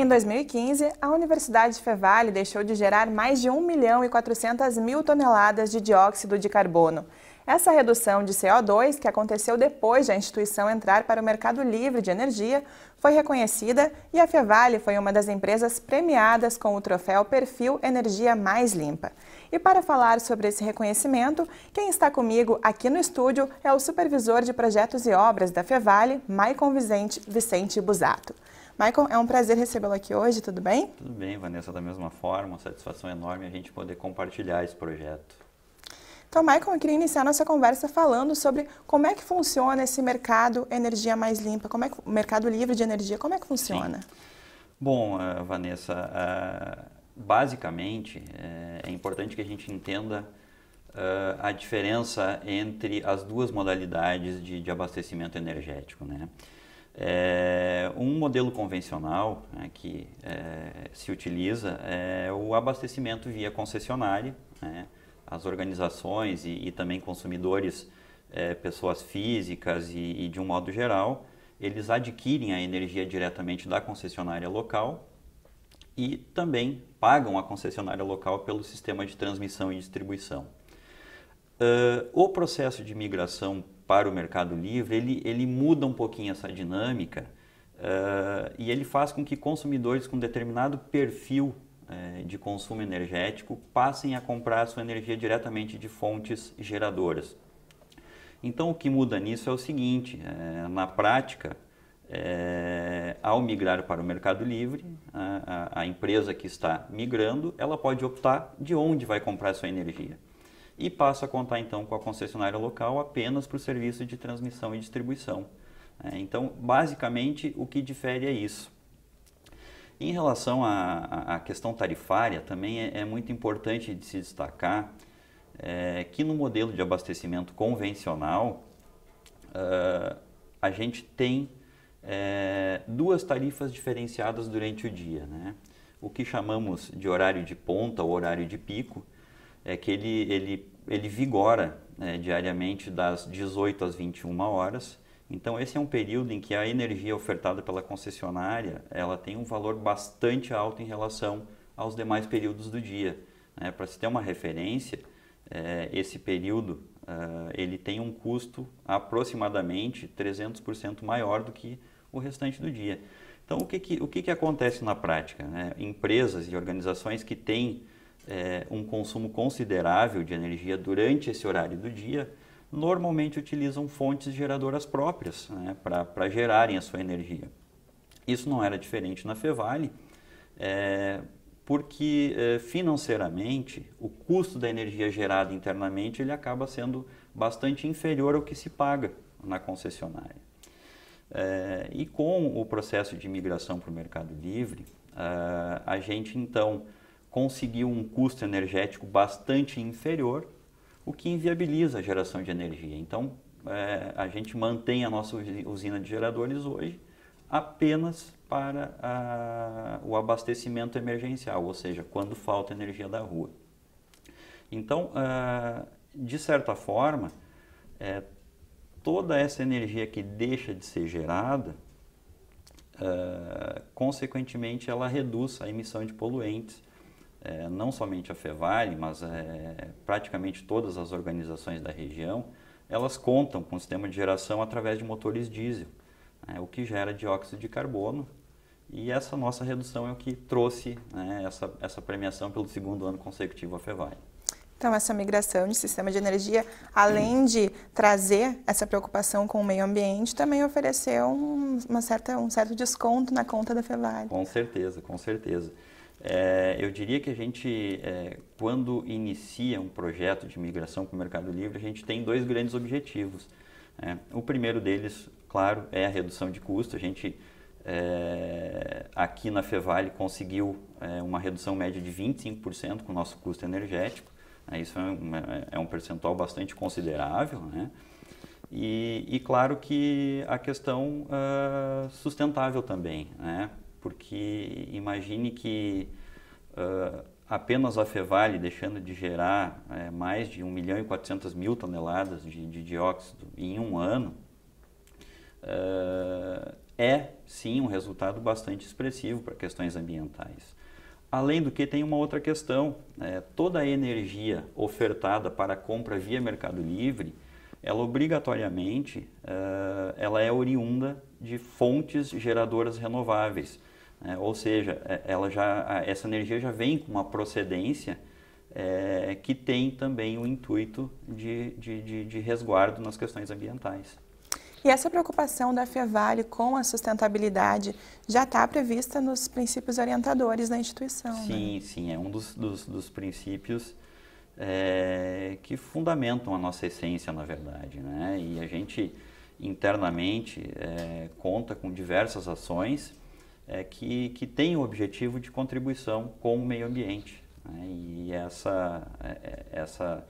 Em 2015, a Universidade Fevale deixou de gerar mais de 1 milhão e 400 mil toneladas de dióxido de carbono. Essa redução de CO2, que aconteceu depois da instituição entrar para o mercado livre de energia, foi reconhecida e a Fevale foi uma das empresas premiadas com o troféu Perfil Energia Mais Limpa. E para falar sobre esse reconhecimento, quem está comigo aqui no estúdio é o supervisor de projetos e obras da Fevale, Maicon Vicente, Vicente Busato. Michael, é um prazer recebê-lo aqui hoje, tudo bem? Tudo bem, Vanessa, da mesma forma, uma satisfação enorme a gente poder compartilhar esse projeto. Então, Michael, eu queria iniciar nossa conversa falando sobre como é que funciona esse mercado energia mais limpa, como é que, mercado livre de energia, como é que funciona? Sim. Bom, uh, Vanessa, uh, basicamente uh, é importante que a gente entenda a diferença entre as duas modalidades de, de abastecimento energético, né? É, um modelo convencional né, que é, se utiliza é o abastecimento via concessionária. Né? As organizações e, e também consumidores, é, pessoas físicas e, e, de um modo geral, eles adquirem a energia diretamente da concessionária local e também pagam a concessionária local pelo sistema de transmissão e distribuição. Uh, o processo de migração para o Mercado Livre, ele, ele muda um pouquinho essa dinâmica uh, e ele faz com que consumidores com determinado perfil uh, de consumo energético passem a comprar a sua energia diretamente de fontes geradoras. Então, o que muda nisso é o seguinte: uh, na prática, ao migrar para o Mercado Livre, a, a, a, empresa que está migrando, ela pode optar de onde vai comprar sua energia e passa a contar então com a concessionária local apenas para o serviço de transmissão e distribuição. É, então, basicamente, o que difere é isso. Em relação à, questão tarifária, também é, é, muito importante de se destacar é, que no modelo de abastecimento convencional, uh, a gente tem é, duas tarifas diferenciadas durante o dia. Né? O que chamamos de horário de ponta ou horário de pico, é que ele, ele, ele vigora né, diariamente das 18 às 21 horas. Então esse é um período em que a energia ofertada pela concessionária ela tem um valor bastante alto em relação aos demais períodos do dia. Né? Para se ter uma referência, é, esse período Uh, ele tem um custo aproximadamente 300% maior do que o restante do dia. Então, o que, que, o que, que acontece na prática? Né? Empresas e organizações que têm é, um consumo considerável de energia durante esse horário do dia, normalmente utilizam fontes geradoras próprias né, para gerarem a sua energia. Isso não era diferente na Fevale, é, porque é, financeiramente o custo da energia gerada internamente ele acaba sendo bastante inferior ao que se paga na concessionária. É, e com o processo de migração para o mercado livre, a gente então conseguiu um custo energético bastante inferior, o que inviabiliza a geração de energia. Então, é, a gente mantém a nossa usina de geradores hoje apenas para a, o abastecimento emergencial, ou seja, quando falta energia da rua. Então, é, de certa forma, é, toda essa energia que deixa de ser gerada, é, consequentemente, ela reduz a emissão de poluentes é, não somente a FEVALE, mas é, praticamente todas as organizações da região, elas contam com o sistema de geração através de motores diesel, né, o que gera dióxido de carbono. E essa nossa redução é o que trouxe né, essa, essa premiação pelo segundo ano consecutivo à FEVALE. Então, essa migração de sistema de energia, além de trazer essa preocupação com o meio ambiente, também ofereceu um, uma certa, um certo desconto na conta da FEVALE. Com certeza, com certeza. É, eu diria que a gente, é, quando inicia um projeto de migração para o Mercado Livre, a gente tem dois grandes objetivos. É, o primeiro deles, claro, é a redução de custo. A gente, é, aqui na Fevale, conseguiu é, uma redução média de 25% com o nosso custo energético. Né? isso é um, é um, percentual bastante considerável. Né? E, e, claro que a questão uh, sustentável também. Né? porque imagine que uh, apenas a Fevale, deixando de gerar é, mais de 1 milhão e 400 mil toneladas de, de dióxido em um ano, uh, é sim um resultado bastante expressivo para questões ambientais. Além do que, tem uma outra questão: é, toda a energia ofertada para compra via Mercado Livre, ela obrigatoriamente uh, ela é oriunda de fontes geradoras renováveis. É, ou seja, é, ela já, essa energia já vem com uma procedência é, que tem também o intuito de, de, de, de, resguardo nas questões ambientais. E essa preocupação da FEVALE com a sustentabilidade já está prevista nos princípios orientadores da instituição? Né? Sim, né? sim, é um dos, dos, dos princípios é, que fundamentam a nossa essência, na verdade. Né? E a gente internamente é, conta com diversas ações é, que, que tem o objetivo de contribuição com o meio ambiente. Né? E essa, é, é, essa,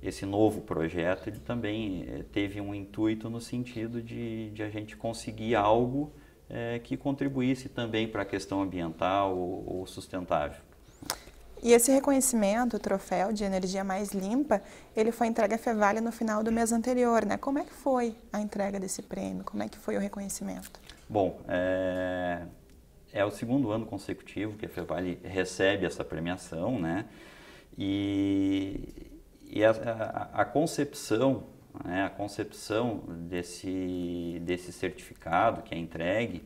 esse novo projeto ele também é, teve um intuito no sentido de, de a gente conseguir algo é, que contribuísse também para a questão ambiental ou, ou sustentável. E esse reconhecimento, o troféu de energia mais limpa, ele foi entregue à Fevale no final do mês anterior, né? Como é que foi a entrega desse prêmio? Como é que foi o reconhecimento? Bom, é, é o segundo ano consecutivo que a Fevale recebe essa premiação, né? E, e a, a, a, concepção, né? a concepção desse, desse certificado que é entregue,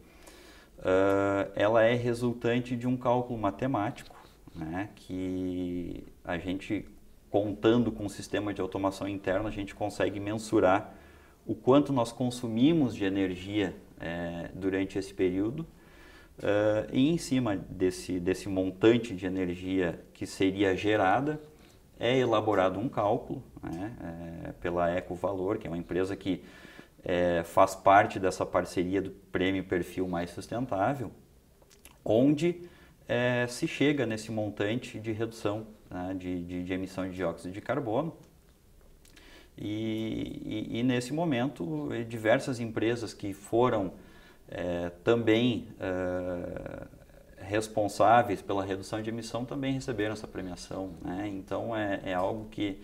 uh, ela é resultante de um cálculo matemático, né? Que a gente, contando com o sistema de automação interna, a gente consegue mensurar o quanto nós consumimos de energia é, durante esse período Uh, e em cima desse, desse montante de energia que seria gerada, é elaborado um cálculo né, é, pela Ecovalor, que é uma empresa que é, faz parte dessa parceria do Prêmio Perfil Mais Sustentável, onde é, se chega nesse montante de redução né, de, de, de, emissão de dióxido de carbono. E, e, e nesse momento, diversas empresas que foram é, também é, responsáveis pela redução de emissão também receberam essa premiação. Né? Então é, é, algo que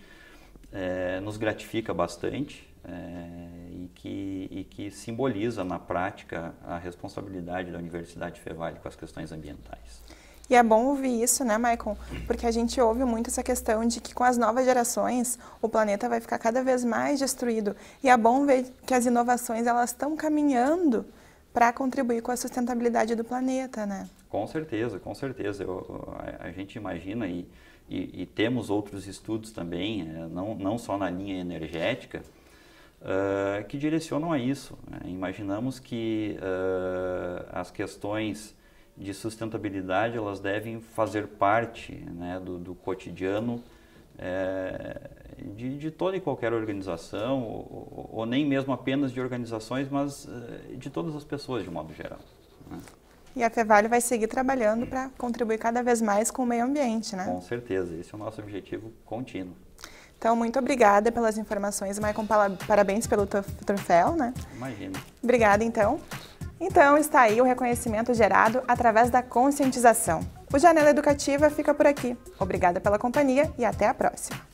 é, nos gratifica bastante é, e, que, e que simboliza na prática a responsabilidade da Universidade Fevale com as questões ambientais. E é bom ouvir isso, né, Michael? Porque a gente ouve muito essa questão de que com as novas gerações o planeta vai ficar cada vez mais destruído. E é bom ver que as inovações elas estão caminhando para contribuir com a sustentabilidade do planeta, né? Com certeza, com certeza. Eu, a, a, gente imagina e, e, e, temos outros estudos também, é, não, não só na linha energética, uh, que direcionam a isso. Né? Imaginamos que uh, as questões de sustentabilidade elas devem fazer parte né, do, do cotidiano é, de, de toda e qualquer organização, ou, ou, nem mesmo apenas de organizações, mas eh, de todas as pessoas de modo geral. Né? E a Fevale vai seguir trabalhando para contribuir cada vez mais com o meio ambiente, né? Com certeza, esse é o nosso objetivo contínuo. Então, muito obrigada pelas informações, Maicon. Parabéns pelo troféu, né? Imagina. Obrigada, então. Então, está aí o reconhecimento gerado através da conscientização. O Janela Educativa fica por aqui. Obrigada pela companhia e até a próxima.